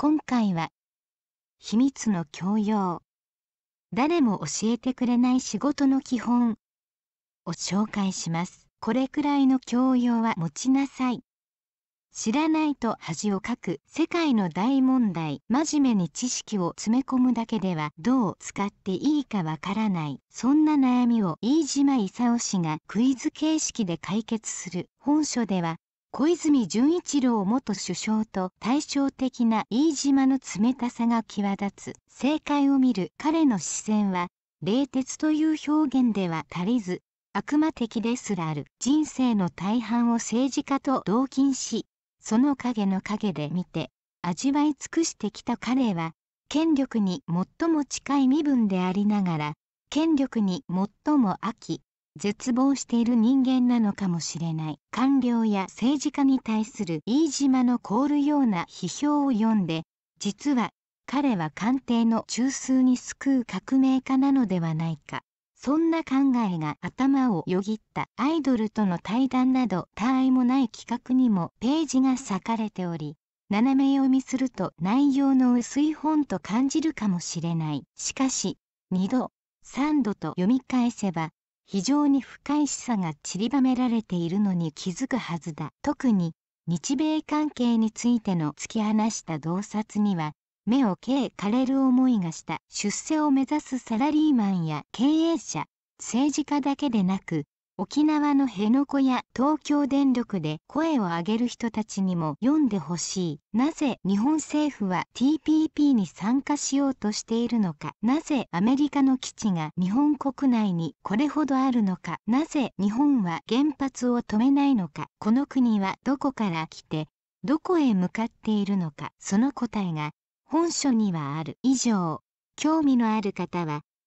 今回は秘密の教養誰も教えてくれない仕事の基本を紹介しますこれくらいの教養は持ちなさい知らないと恥をかく世界の大問題真面目に知識を詰め込むだけではどう使っていいかわからないそんな悩みを飯島功氏がクイズ形式で解決する本書では小泉純一郎元首相と対照的な飯島の冷たさが際立つ政界を見る彼の視線は冷徹という表現では足りず悪魔的ですらある人生の大半を政治家と同金しその影の影で見て味わい尽くしてきた彼は権力に最も近い身分でありながら権力に最も飽き絶望している人間なのかもしれない官僚や政治家に対する飯島の凍るような批評を読んで実は彼は官邸の中枢に救う革命家なのではないかそんな考えが頭をよぎったアイドルとの対談など他愛もない企画にもページが割かれており斜め読みすると内容の薄い本と感じるかもしれないしかし2度3度と読み返せば非常に深い示唆が散りばめられているのに気づくはずだ特に日米関係についての突き放した洞察には目を軽かれる思いがした出世を目指すサラリーマンや経営者政治家だけでなく沖縄の辺野古や東京電力で声を上げる人たちにも読んでほしい。なぜ日本政府は TPP に参加しようとしているのか。なぜアメリカの基地が日本国内にこれほどあるのか。なぜ日本は原発を止めないのか。この国はどこから来て、どこへ向かっているのか。その答えが本書にはある。以上、興味のある方は、